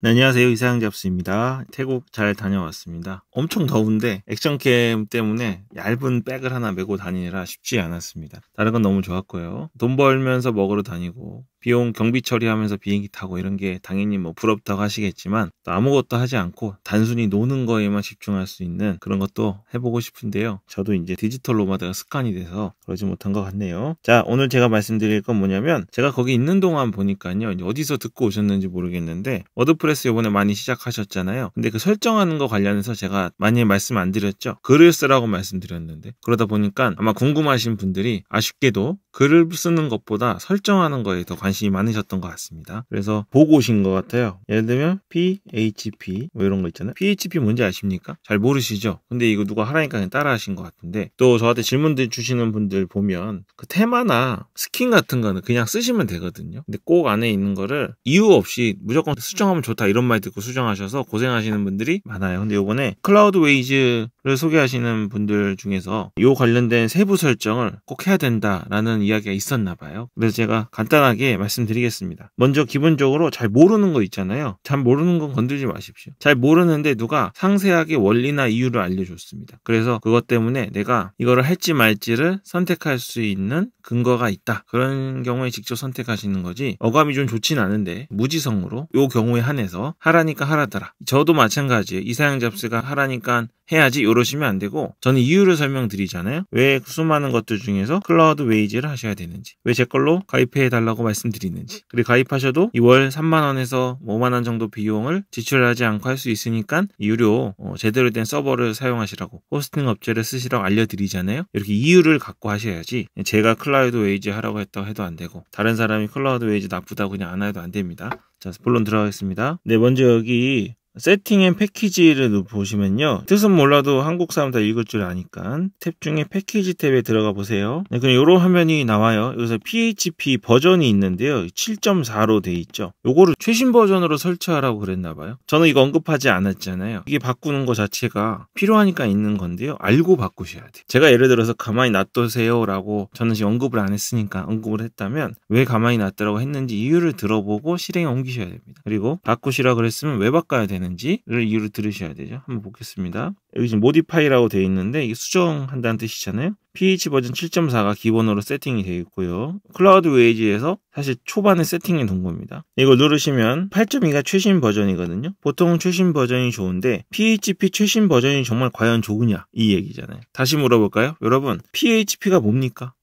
네, 안녕하세요. 이상영 잡스입니다. 태국 잘 다녀왔습니다. 엄청 더운데 액션캠 때문에 얇은 백을 하나 메고 다니느라 쉽지 않았습니다. 다른 건 너무 좋았고요. 돈 벌면서 먹으러 다니고 비용 경비 처리하면서 비행기 타고 이런 게 당연히 뭐 부럽다고 하시겠지만 아무것도 하지 않고 단순히 노는 거에만 집중할 수 있는 그런 것도 해보고 싶은데요. 저도 이제 디지털 로마드가 습관이 돼서 그러지 못한 것 같네요. 자 오늘 제가 말씀드릴 건 뭐냐면 제가 거기 있는 동안 보니까요 어디서 듣고 오셨는지 모르겠는데 워드프 워드프레스 요번에 많이 시작하셨잖아요. 근데 그 설정하는 거 관련해서 제가 많이 말씀 안 드렸죠. 글을 쓰라고 말씀드렸는데 그러다 보니까 아마 궁금하신 분들이 아쉽게도 글을 쓰는 것보다 설정하는 거에 더 관심이 많으셨던 것 같습니다. 그래서 보고 오신 것 같아요. 예를 들면 PHP 뭐 이런 거 있잖아요. PHP 뭔지 아십니까? 잘 모르시죠? 근데 이거 누가 하라니까 그냥 따라 하신 것 같은데 또 저한테 질문들 주시는 분들 보면 그 테마나 스킨 같은 거는 그냥 쓰시면 되거든요. 근데 꼭 안에 있는 거를 이유 없이 무조건 수정하면 좋다 좋다 이런 말 듣고 수정하셔서 고생하시는 분들이 많아요. 근데 요번에 클라우드 웨이즈 소개하시는 분들 중에서 요 관련된 세부 설정을 꼭 해야 된다라는 이야기가 있었나 봐요. 그래서 제가 간단하게 말씀드리겠습니다. 먼저 기본적으로 잘 모르는 거 있잖아요. 잘 모르는 건 건들지 마십시오. 잘 모르는데 누가 상세하게 원리나 이유를 알려줬습니다. 그래서 그것 때문에 내가 이거를 할지 말지를 선택할 수 있는 근거가 있다. 그런 경우에 직접 선택하시는 거지 어감이 좀 좋진 않은데 무지성으로 요 경우에 한해서 하라니까 하라더라. 저도 마찬가지예요. 이사양 잡스가 하라니까 해야지 이러시면 안 되고 저는 이유를 설명드리잖아요. 왜 수많은 것들 중에서 클라우드 웨이지를 하셔야 되는지 왜 제 걸로 가입해 달라고 말씀드리는지 그리고 가입하셔도 2월 3만 원에서 5만 원 정도 비용을 지출하지 않고 할 수 있으니까 유료 어, 제대로 된 서버를 사용하시라고 호스팅 업체를 쓰시라고 알려드리잖아요. 이렇게 이유를 갖고 하셔야지 제가 클라우드 웨이지 하라고 했다고 해도 안 되고 다른 사람이 클라우드 웨이지 나쁘다고 그냥 안 해도 안 됩니다. 자, 본론 들어가겠습니다. 네, 먼저 여기 세팅 앤 패키지를 보시면요. 뜻은 몰라도 한국 사람 다 읽을 줄 아니까 탭 중에 패키지 탭에 들어가 보세요. 네, 그럼 이런 화면이 나와요. 여기서 PHP 버전이 있는데요. 7.4로 돼 있죠. 요거를 최신 버전으로 설치하라고 그랬나 봐요. 저는 이거 언급하지 않았잖아요. 이게 바꾸는 거 자체가 필요하니까 있는 건데요. 알고 바꾸셔야 돼요. 제가 예를 들어서 가만히 놔두세요라고 저는 지금 언급을 안 했으니까 언급을 했다면 왜 가만히 놨더라고 했는지 이유를 들어보고 실행에 옮기셔야 됩니다. 그리고 바꾸시라 그랬으면 왜 바꿔야 되는 되는지를 이유를 들으셔야 되죠. 한번 보겠습니다. 여기 지금 모디파이라고 되어 있는데 이게 수정한다는 뜻이잖아요. PH 버전 7.4가 기본으로 세팅이 되어 있고요. 클라우드 웨이지에서 사실 초반에 세팅이된 겁니다. 이걸 누르시면 8.2가 최신 버전이거든요. 보통은 최신 버전이 좋은데 PHP 최신 버전이 정말 과연 좋으냐 이 얘기잖아요. 다시 물어볼까요? 여러분 PHP가 뭡니까?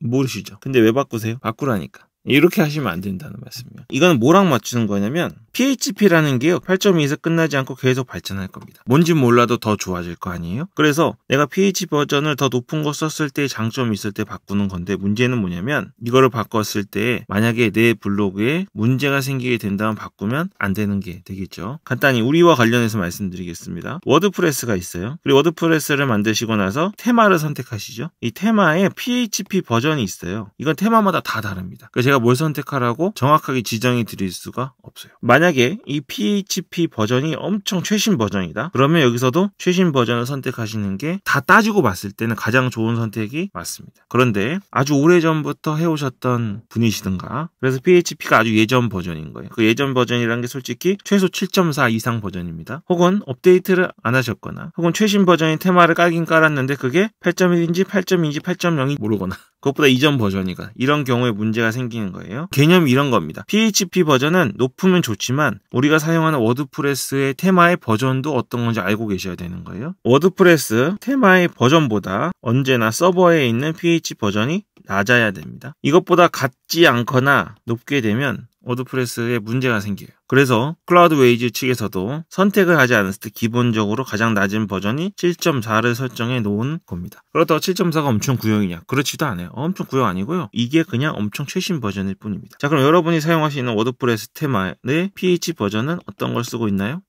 모르시죠? 근데 왜 바꾸세요? 바꾸라니까. 이렇게 하시면 안 된다는 말씀이에요. 이건 뭐랑 맞추는 거냐면 PHP라는 게요. 8.2에서 끝나지 않고 계속 발전할 겁니다. 뭔지 몰라도 더 좋아질 거 아니에요? 그래서 내가 PHP 버전을 더 높은 거 썼을 때 장점이 있을 때 바꾸는 건데 문제는 뭐냐면 이거를 바꿨을 때 만약에 내 블로그에 문제가 생기게 된다면 바꾸면 안 되는 게 되겠죠. 간단히 우리와 관련해서 말씀드리겠습니다. 워드프레스가 있어요. 그리고 워드프레스를 만드시고 나서 테마를 선택하시죠. 이 테마에 PHP 버전이 있어요. 이건 테마마다 다 다릅니다. 그래서 내가 뭘 선택하라고 정확하게 지정해 드릴 수가 없어요. 만약에 이 PHP 버전이 엄청 최신 버전이다. 그러면 여기서도 최신 버전을 선택하시는 게 다 따지고 봤을 때는 가장 좋은 선택이 맞습니다. 그런데 아주 오래전부터 해오셨던 분이시든가 그래서 PHP가 아주 예전 버전인 거예요. 그 예전 버전이라는 게 솔직히 최소 7.4 이상 버전입니다. 혹은 업데이트를 안 하셨거나 혹은 최신 버전인 테마를 깔긴 깔았는데 그게 8.1인지 8.2인지 8.0이 모르거나 그것보다 이전 버전이가 이런 경우에 문제가 생기는 거예요. 개념이 이런 겁니다. PHP 버전은 높으면 좋지만 우리가 사용하는 워드프레스의 테마의 버전도 어떤 건지 알고 계셔야 되는 거예요. 워드프레스 테마의 버전보다 언제나 서버에 있는 PHP 버전이 낮아야 됩니다. 이것보다 같지 않거나 높게 되면 워드프레스에 문제가 생겨요. 그래서 클라우드웨이즈 측에서도 선택을 하지 않았을 때 기본적으로 가장 낮은 버전이 7.4를 설정해 놓은 겁니다. 그렇다고 7.4가 엄청 구형이냐? 그렇지도 않아요. 엄청 구형 아니고요. 이게 그냥 엄청 최신 버전일 뿐입니다. 자 그럼 여러분이 사용하시는 워드프레스 테마의 PH 버전은 어떤 걸 쓰고 있나요?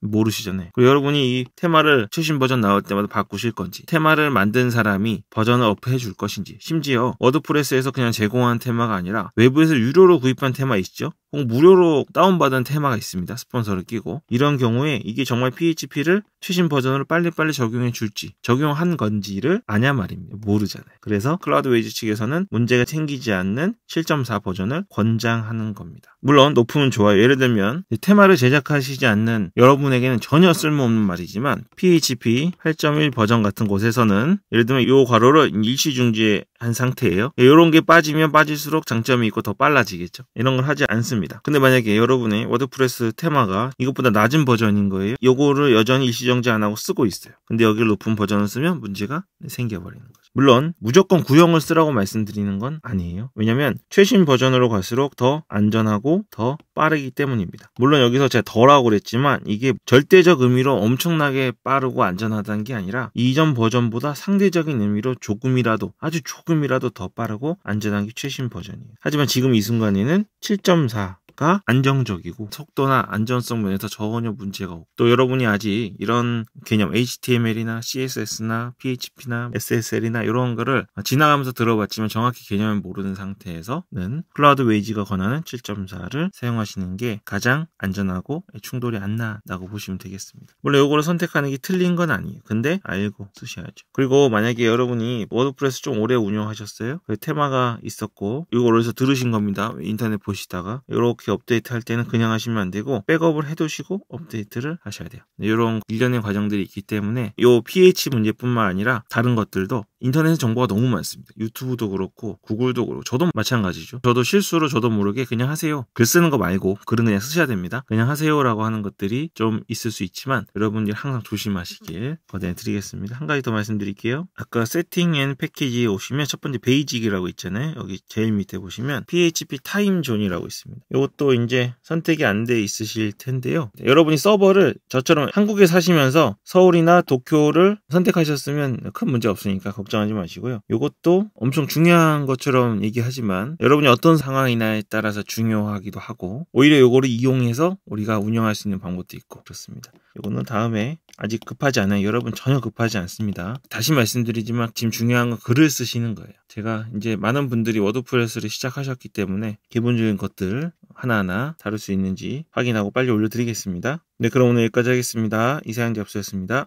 모르시잖아요. 그리고 여러분이 이 테마를 최신 버전 나올 때마다 바꾸실 건지, 테마를 만든 사람이 버전을 업해 줄 것인지, 심지어 워드프레스에서 그냥 제공한 테마가 아니라 외부에서 유료로 구입한 테마 있죠? 혹 무료로 다운받은 테마가 있습니다. 스폰서를 끼고. 이런 경우에 이게 정말 PHP를 최신 버전으로 빨리빨리 적용해 줄지, 적용한 건지를 아냐 말입니다. 모르잖아요. 그래서 클라우드웨이즈 측에서는 문제가 생기지 않는 7.4 버전을 권장하는 겁니다. 물론 높으면 좋아요. 예를 들면 테마를 제작하시지 않는 여러분에게는 전혀 쓸모없는 말이지만 PHP 8.1 버전 같은 곳에서는 예를 들면 이 괄호를 일시 중지에 한 상태예요. 이런 예, 게 빠지면 빠질수록 장점이 있고 더 빨라지겠죠. 이런 걸 하지 않습니다. 근데 만약에 여러분의 워드프레스 테마가 이것보다 낮은 버전인 거예요. 이거를 여전히 일시정지 안 하고 쓰고 있어요. 근데 여기 높은 버전을 쓰면 문제가 생겨버리는 거예요. 물론 무조건 구형을 쓰라고 말씀드리는 건 아니에요. 왜냐면 최신 버전으로 갈수록 더 안전하고 더 빠르기 때문입니다. 물론 여기서 제가 덜하고 그랬지만 이게 절대적 의미로 엄청나게 빠르고 안전하다는 게 아니라 이전 버전보다 상대적인 의미로 조금이라도 아주 조금이라도 더 빠르고 안전한 게 최신 버전이에요. 하지만 지금 이 순간에는 7.4 보니까 안정적이고 속도나 안전성 면에서 전혀 문제가 없고 또 여러분이 아직 이런 개념 HTML이나 CSS나 PHP나 SSL이나 이런 거를 지나가면서 들어봤지만 정확히 개념을 모르는 상태에서는 클라우드 웨이지가 권하는 7.4를 사용하시는 게 가장 안전하고 충돌이 안나다고 보시면 되겠습니다. 물론 이거를 선택하는 게 틀린 건 아니에요. 근데 알고 쓰셔야죠. 그리고 만약에 여러분이 워드프레스 좀 오래 운영하셨어요. 그 테마가 있었고 이거를 해서 들으신 겁니다. 인터넷 보시다가 이렇게 이렇게 업데이트 할 때는 그냥 하시면 안 되고 백업을 해두시고 업데이트를 하셔야 돼요. 이런 네, 일련의 과정들이 있기 때문에 이 pH 문제뿐만 아니라 다른 것들도 인터넷 정보가 너무 많습니다. 유튜브도 그렇고 구글도 그렇고 저도 마찬가지죠. 저도 실수로 저도 모르게 그냥 하세요. 글 쓰는 거 말고 글은 그냥 쓰셔야 됩니다. 그냥 하세요라고 하는 것들이 좀 있을 수 있지만 여러분들 항상 조심하시길 권해드리겠습니다. 한 가지 더 말씀드릴게요. 아까 세팅 앤 패키지에 오시면 첫 번째 베이직이라고 있잖아요. 여기 제일 밑에 보시면 PHP 타임존이라고 있습니다. 이것도 이제 선택이 안 돼 있으실 텐데요. 여러분이 서버를 저처럼 한국에 사시면서 서울이나 도쿄를 선택하셨으면 큰 문제 없으니까 걱정 걱정하지 마시고요. 이것도 엄청 중요한 것처럼 얘기하지만 여러분이 어떤 상황이나에 따라서 중요하기도 하고 오히려 이거를 이용해서 우리가 운영할 수 있는 방법도 있고 그렇습니다. 이거는 다음에 아직 급하지 않아요. 여러분 전혀 급하지 않습니다. 다시 말씀드리지만 지금 중요한 건 글을 쓰시는 거예요. 제가 이제 많은 분들이 워드프레스를 시작하셨기 때문에 기본적인 것들 하나하나 다룰 수 있는지 확인하고 빨리 올려드리겠습니다. 네, 그럼 오늘 여기까지 하겠습니다. 이사양 잡수였습니다.